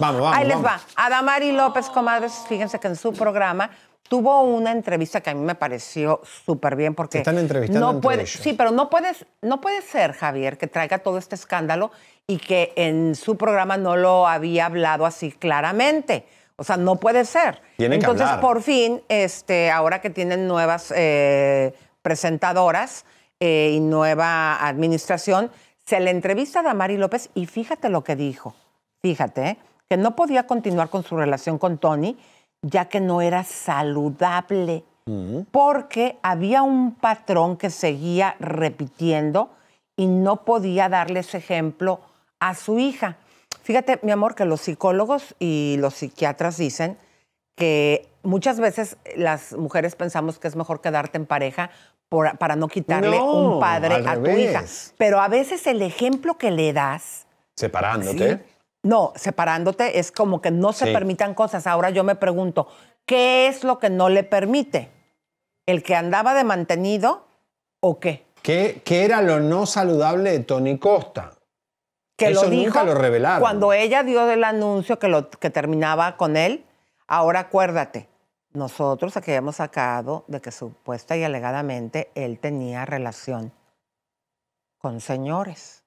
Ahí les va. va. Damari López, comadres, fíjense que en su programa tuvo una entrevista que a mí me pareció súper bien porque están entrevistando no puede, sí, pero no puedes no puede ser Javier que traiga todo este escándalo y que en su programa no lo había hablado así claramente. O sea, no puede ser. Entonces, por fin, este, ahora que tienen nuevas eh, presentadoras eh, y nueva administración, se le entrevista a Damari López y fíjate lo que dijo. Fíjate, ¿eh? que no podía continuar con su relación con Tony, ya que no era saludable, porque había un patrón que seguía repitiendo y no podía darle ese ejemplo a su hija. Fíjate, mi amor, que los psicólogos y los psiquiatras dicen que muchas veces las mujeres pensamos que es mejor quedarte en pareja para no quitarle un padre a tu hija. Pero a veces el ejemplo que le das... Separándote. No, separándote es como que no se permitan cosas. Ahora yo me pregunto, ¿qué es lo que no le permite? ¿El que andaba de mantenido o qué? ¿Qué, era lo no saludable de Tony Costa? Que lo dijo lo revelaron. Cuando ella dio el anuncio que, lo, que terminaba con él, ahora acuérdate, nosotros aquí hemos sacado de que supuesta y alegadamente él tenía relación con señores.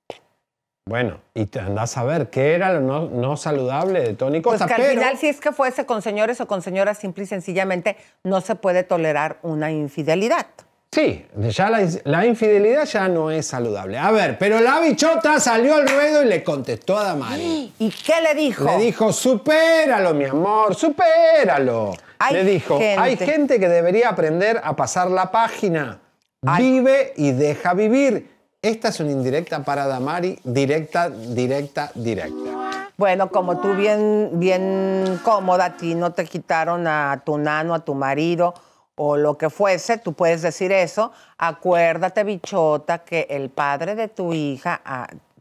Bueno, y te andás a ver qué era lo no, saludable de Tony pues Costa. Pues que al final, si es que fuese con señores o con señoras, simple y sencillamente no se puede tolerar una infidelidad. Sí, ya la, infidelidad ya no es saludable. A ver, pero la bichota salió al ruedo y le contestó a Damari. ¿Y qué le dijo? Le dijo, supéralo, mi amor, supéralo. le dijo, hay gente que debería aprender a pasar la página. Vive y deja vivir. Esta es una indirecta para Damari, directa, directa, directa. Bueno, como tú bien, bien cómoda, a ti no te quitaron a tu nano, a tu marido o lo que fuese, tú puedes decir eso. Acuérdate, bichota, que el padre de tu hija,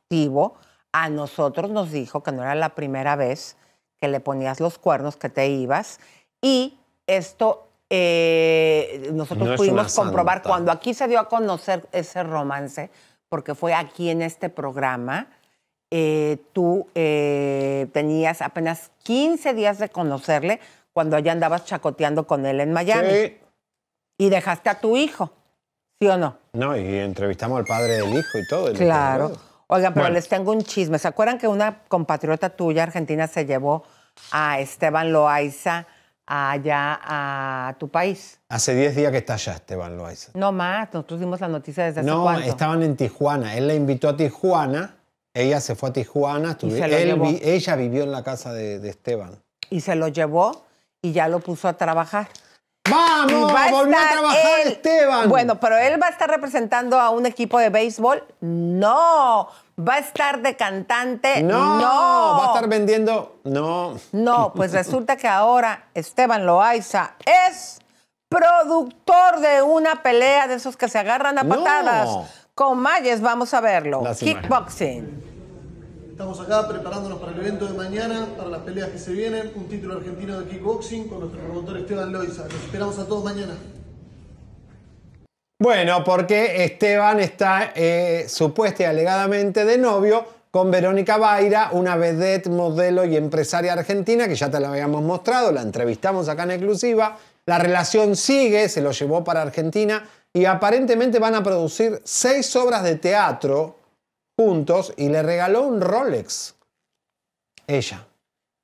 tibo a nosotros nos dijo que no era la primera vez que le ponías los cuernos, que te ibas. Y esto eh, nosotros pudimos comprobar cuando aquí se dio a conocer ese romance porque fue aquí en este programa, eh, tú eh, tenías apenas 15 días de conocerle cuando allá andabas chacoteando con él en Miami. Y dejaste a tu hijo, ¿sí o no? No, y entrevistamos al padre del hijo y todo. Claro. Oigan, pero les tengo un chisme. ¿Se acuerdan que una compatriota tuya argentina se llevó a Esteban Loaiza? allá a tu país. Hace 10 días que está allá Esteban Loaiza. No más, nosotros dimos la noticia desde hace No, estaban en Tijuana. Él la invitó a Tijuana, ella se fue a Tijuana, ella vivió en la casa de Esteban. Y se lo llevó y ya lo puso a trabajar. ¡Vamos! a a trabajar Esteban! Bueno, pero él va a estar representando a un equipo de béisbol. ¡No! ¿Va a estar de cantante? No, no. ¿Va a estar vendiendo? No. No, pues resulta que ahora Esteban Loaiza es productor de una pelea de esos que se agarran a patadas. Con Mayes, vamos a verlo. Kickboxing. Estamos acá preparándonos para el evento de mañana, para las peleas que se vienen, un título argentino de kickboxing con nuestro promotor Esteban Loiza. Los esperamos a todos mañana. Bueno, porque Esteban está eh, supuesta y alegadamente de novio con Verónica Baira, una vedette, modelo y empresaria argentina que ya te la habíamos mostrado, la entrevistamos acá en exclusiva. La relación sigue, se lo llevó para Argentina y aparentemente van a producir seis obras de teatro y le regaló un Rolex. Ella.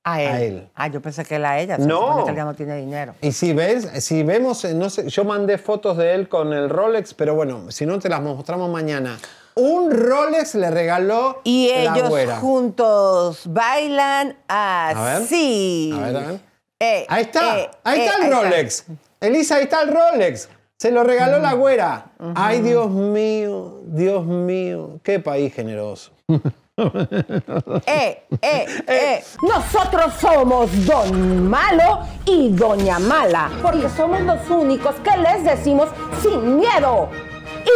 A él. Ah, yo pensé que era ella. No. Que no tiene dinero. Y si ves, si vemos, eh, no sé, yo mandé fotos de él con el Rolex, pero bueno, si no te las mostramos mañana. Un Rolex le regaló y ellos juntos bailan así. A ver, eh, ahí está, eh, ahí está el Rolex. Elisa, ahí está el Rolex. Se lo regaló la güera. Ay, Dios mío, Dios mío, qué país generoso. eh, eh, eh, eh. Nosotros somos Don Malo y Doña Mala, porque somos los únicos que les decimos sin miedo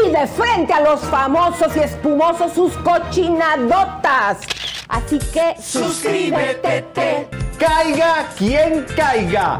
y de frente a los famosos y espumosos sus cochinadotas. Así que suscríbete. Caiga quien caiga.